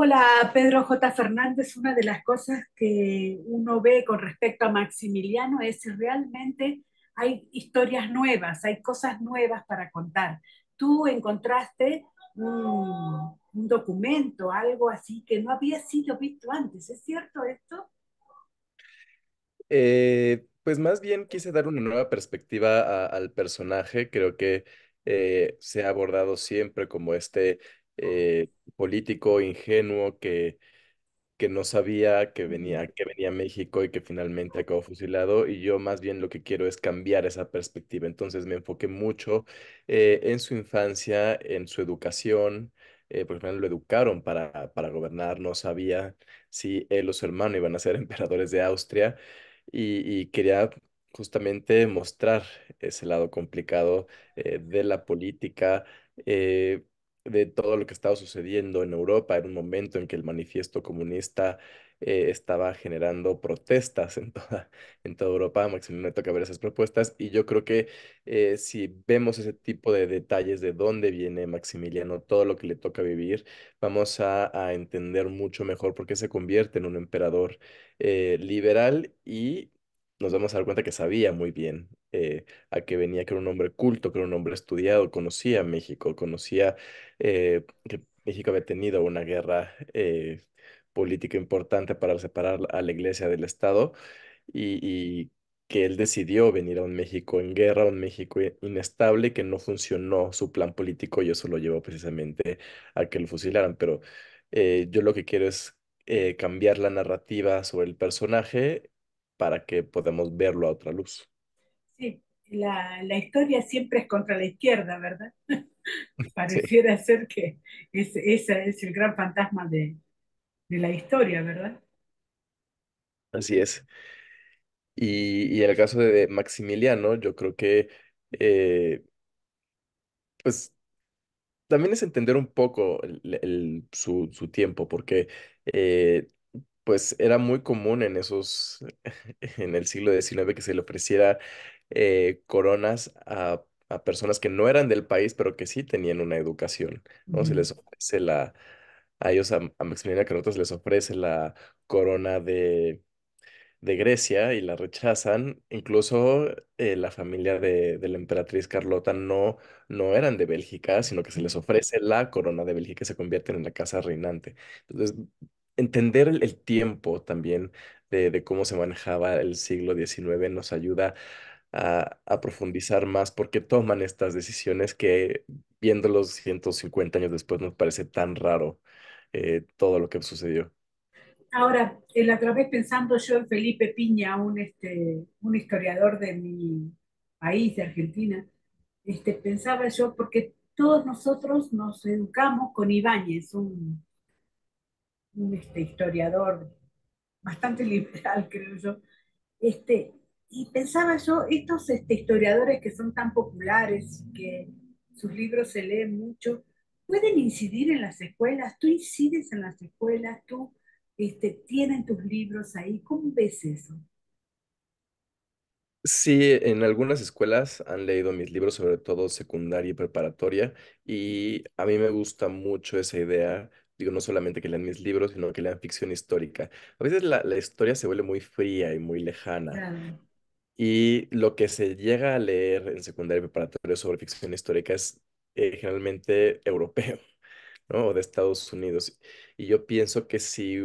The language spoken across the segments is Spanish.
Hola, Pedro J. Fernández. Una de las cosas que uno ve con respecto a Maximiliano es si realmente hay historias nuevas, hay cosas nuevas para contar. Tú encontraste un, documento, algo así que no había sido visto antes. ¿Es cierto esto? Eh, pues más bien quise dar una nueva perspectiva al personaje. Creo que eh, se ha abordado siempre como este... Eh, político ingenuo que, que no sabía que venía, que venía a México y que finalmente acabó fusilado. Y yo más bien lo que quiero es cambiar esa perspectiva. Entonces me enfoqué mucho eh, en su infancia, en su educación. Eh, por ejemplo, lo educaron para, para gobernar, no sabía si él o su hermano iban a ser emperadores de Austria y, quería justamente mostrar ese lado complicado eh, de la política, eh, de todo lo que estaba sucediendo en Europa. en un momento en que el manifiesto comunista eh, estaba generando protestas en toda, en toda Europa. Maximiliano le toca ver esas propuestas y yo creo que eh, si vemos ese tipo de detalles de dónde viene Maximiliano, todo lo que le toca vivir, vamos a, entender mucho mejor por qué se convierte en un emperador eh, liberal y nos vamos a dar cuenta que sabía muy bien eh, a qué venía, que era un hombre culto, que era un hombre estudiado, conocía México, conocía eh, que México había tenido una guerra eh, política importante para separar a la iglesia del Estado y, que él decidió venir a un México en guerra, un México inestable, que no funcionó su plan político y eso lo llevó precisamente a que lo fusilaran. Pero yo lo que quiero es cambiar la narrativa sobre el personaje para que podamos verlo a otra luz. Sí, la, historia siempre es contra la izquierda, ¿verdad? Pareciera ser que ese es, el gran fantasma de, la historia, ¿verdad? Así es. Y, en el caso de Maximiliano, yo creo que, eh, pues, también es entender un poco su, tiempo, porque eh, pues era muy común en esos, en el siglo XIX que se le ofreciera eh, coronas a, personas que no eran del país, pero que sí tenían una educación, ¿no? Se les ofrece la, a ellos, a, a Maximiliano les ofrece la corona de, de Grecia y la rechazan. Incluso eh, la familia de, de, la emperatriz Carlota no, no eran de Bélgica, sino que se les ofrece la corona de Bélgica y se convierten en la casa reinante. Entonces, entender el, tiempo también de, cómo se manejaba el siglo XIX nos ayuda a, profundizar más porque toman estas decisiones que viéndolos 150 años después nos parece tan raro eh, todo lo que sucedió. Ahora, la otra vez pensando yo en Felipe Piña, un, este, un historiador de mi país, de Argentina, este, pensaba yo, porque todos nosotros nos educamos con Ibáñez, un un este, historiador bastante liberal, creo yo, este, y pensaba yo, estos este, historiadores que son tan populares, que sus libros se leen mucho, pueden incidir en las escuelas, tú incides en las escuelas, tú este, tienen tus libros ahí, ¿cómo ves eso? Sí, en algunas escuelas han leído mis libros, sobre todo secundaria y preparatoria, y a mí me gusta mucho esa idea Digo, no solamente que lean mis libros, sino que lean ficción histórica. A veces la, historia se vuelve muy fría y muy lejana. Y lo que se llega a leer en secundaria y preparatoria sobre ficción histórica es eh, generalmente europeo, ¿no? O de Estados Unidos. Y yo pienso que si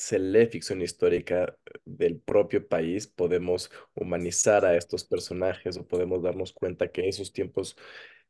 se lee ficción histórica del propio país, podemos humanizar a estos personajes o podemos darnos cuenta que esos tiempos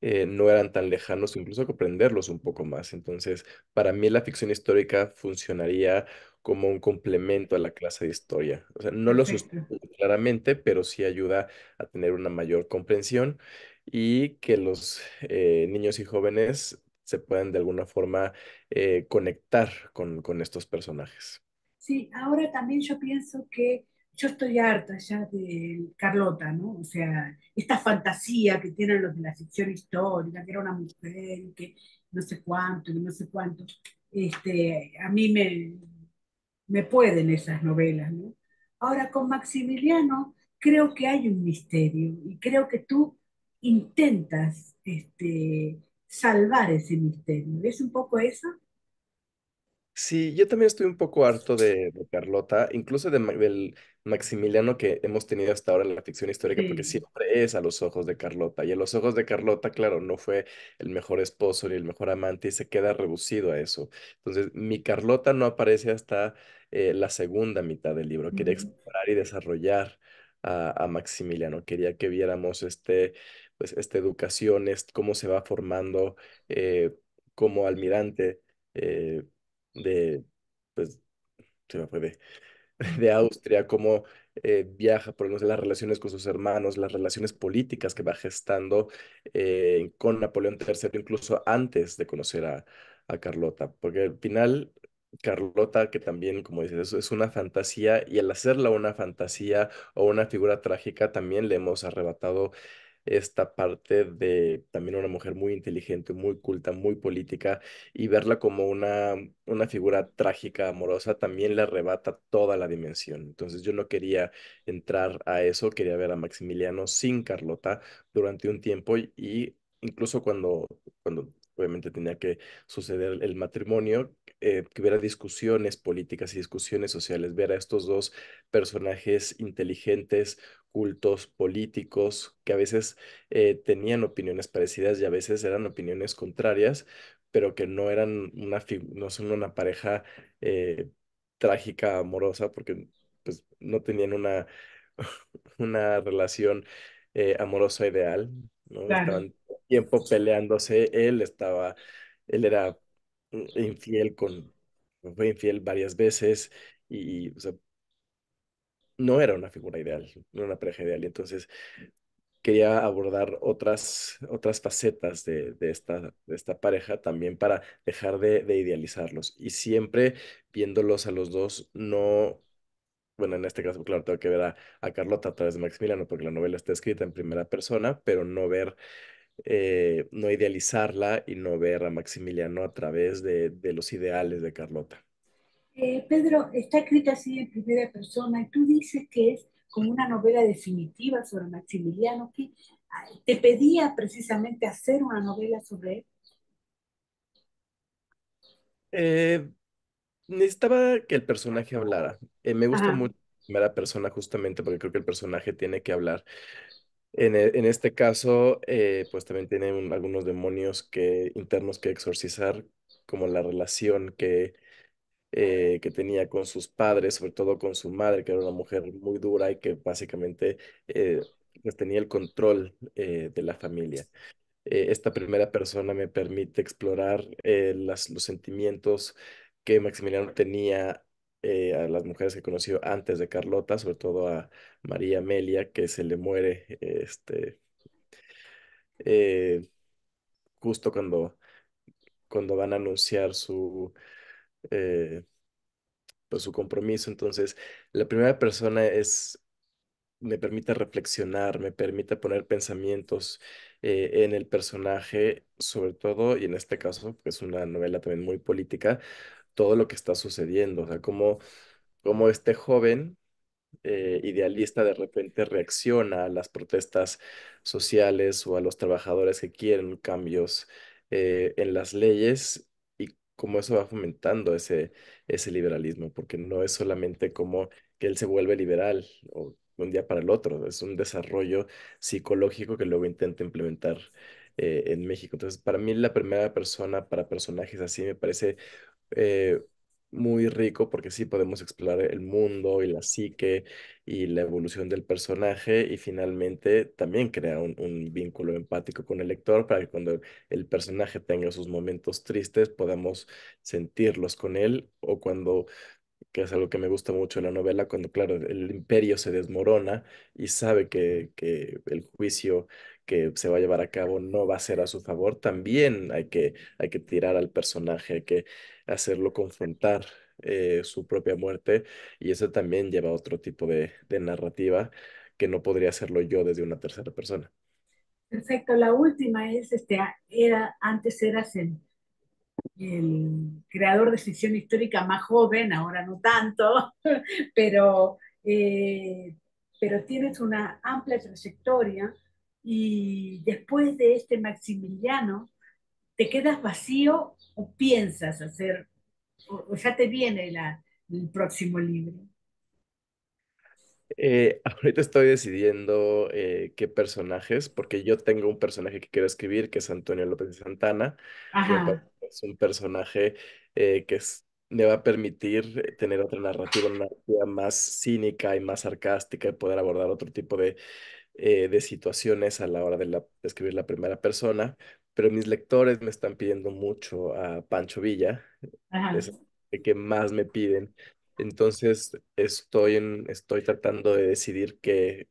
eh, no eran tan lejanos, incluso comprenderlos un poco más. Entonces, para mí la ficción histórica funcionaría como un complemento a la clase de historia. O sea, no lo sustituye claramente, pero sí ayuda a tener una mayor comprensión y que los eh, niños y jóvenes se puedan de alguna forma eh, conectar con estos personajes. Sí, ahora también yo pienso que yo estoy harta ya de Carlota, ¿no? O sea, esta fantasía que tienen los de la ficción histórica, que era una mujer, que no sé cuánto, no sé cuánto. Este, a mí me, me pueden esas novelas, ¿no? Ahora con Maximiliano creo que hay un misterio y creo que tú intentas este, salvar ese misterio. ¿Es un poco eso? Sí, yo también estoy un poco harto de, Carlota, incluso del Maximiliano que hemos tenido hasta ahora en la ficción histórica, porque siempre es a los ojos de Carlota. Y a los ojos de Carlota, claro, no fue el mejor esposo ni el mejor amante y se queda reducido a eso. Entonces, mi Carlota no aparece hasta eh, la segunda mitad del libro. Quería explorar y desarrollar a, Maximiliano. Quería que viéramos este, pues, esta educación, cómo se va formando eh, como almirante. Eh, de, pues, se me de, Austria, cómo eh, viaja por no las relaciones con sus hermanos, las relaciones políticas que va gestando eh, con Napoleón III, incluso antes de conocer a, a Carlota, porque al final Carlota, que también, como dices, es una fantasía y al hacerla una fantasía o una figura trágica, también le hemos arrebatado esta parte de también una mujer muy inteligente, muy culta, muy política, y verla como una, una figura trágica, amorosa, también le arrebata toda la dimensión. Entonces yo no quería entrar a eso, quería ver a Maximiliano sin Carlota durante un tiempo y incluso cuando, cuando obviamente tenía que suceder el matrimonio, eh, que hubiera discusiones políticas y discusiones sociales, ver a estos dos personajes inteligentes, cultos, políticos, que a veces eh, tenían opiniones parecidas y a veces eran opiniones contrarias, pero que no eran una, no son una pareja eh, trágica, amorosa, porque pues, no tenían una, una relación amorosa ideal, ¿no? tiempo peleándose, él estaba, él era infiel con, fue infiel varias veces y no era una figura ideal, no era una pareja ideal. Y entonces quería abordar otras, otras facetas de, esta, de esta pareja también para dejar de, idealizarlos y siempre viéndolos a los dos, no bueno, en este caso, claro, tengo que ver a, a, Carlota a través de Maximiliano, porque la novela está escrita en primera persona, pero no ver eh, no idealizarla y no ver a Maximiliano a través de, los ideales de Carlota. Eh, Pedro, está escrita así en primera persona y tú dices que es como una novela definitiva sobre Maximiliano. que ah, ¿Te pedía precisamente hacer una novela sobre él? Eh, necesitaba que el personaje hablara. me gusta mucho la primera persona justamente porque creo que el personaje tiene que hablar. E, en, este caso, eh, pues también tiene algunos demonios que, internos que exorcizar, como la relación que, eh, que tenía con sus padres, sobre todo con su madre, que era una mujer muy dura y que básicamente eh, pues, tenía el control de la familia. esta primera persona me permite explorar los sentimientos que Maximiliano tenía eh, a las mujeres que he conocido antes de Carlota, sobre todo a María Amelia, que se le muere este, eh, justo cuando, cuando van a anunciar su, eh, pues, su compromiso. Entonces, la primera persona es me permite reflexionar, me permite poner pensamientos en el personaje, sobre todo, y en este caso, que es una novela también muy política, todo lo que está sucediendo, o sea, cómo, este joven eh, idealista de repente reacciona a las protestas sociales o a los trabajadores que quieren cambios eh, en las leyes y cómo eso va fomentando ese, ese liberalismo, porque no es solamente como que él se vuelve liberal o un día para el otro, es un desarrollo psicológico que luego intenta implementar eh, en México. Entonces, para mí la primera persona para personajes así me parece eh, muy rico porque sí podemos explorar el mundo y la psique y la evolución del personaje y finalmente también crea un, un, vínculo empático con el lector para que cuando el personaje tenga sus momentos tristes podamos sentirlos con él o cuando que es algo que me gusta mucho en la novela, cuando, claro, el imperio se desmorona y sabe que, el juicio que se va a llevar a cabo no va a ser a su favor, también hay que, hay que tirar al personaje, hay que hacerlo confrontar eh, su propia muerte y eso también lleva a otro tipo de, narrativa que no podría hacerlo yo desde una tercera persona. Perfecto, la última es, este, era, antes el creador de ficción histórica más joven, ahora no tanto, pero, eh, pero tienes una amplia trayectoria y después de este Maximiliano, ¿te quedas vacío o piensas hacer, o, ya te viene el próximo libro? Eh, ahorita estoy decidiendo eh, qué personajes, porque yo tengo un personaje que quiero escribir, que es Antonio López de Santana. Ajá es un personaje eh, que es, va a permitir tener otra narrativa, una narrativa más cínica y más sarcástica y poder abordar otro tipo de, eh, situaciones a la hora de, la, escribir la primera persona. Pero mis lectores me están pidiendo mucho a Pancho Villa, es el que más me piden. Entonces estoy, estoy tratando de decidir qué,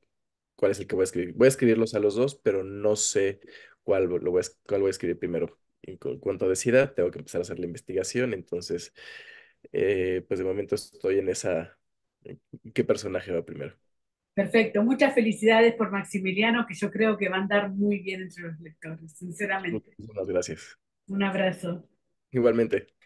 cuál es el que voy a escribir. Voy a escribirlos a los dos, pero no sé cuál, lo cuál voy a escribir primero en cuanto decida tengo que empezar a hacer la investigación, entonces, eh, pues de momento estoy en esa, ¿qué personaje va primero? Perfecto, muchas felicidades por Maximiliano, que yo creo que va a andar muy bien entre los lectores, sinceramente. Muchas gracias. Un abrazo. Igualmente.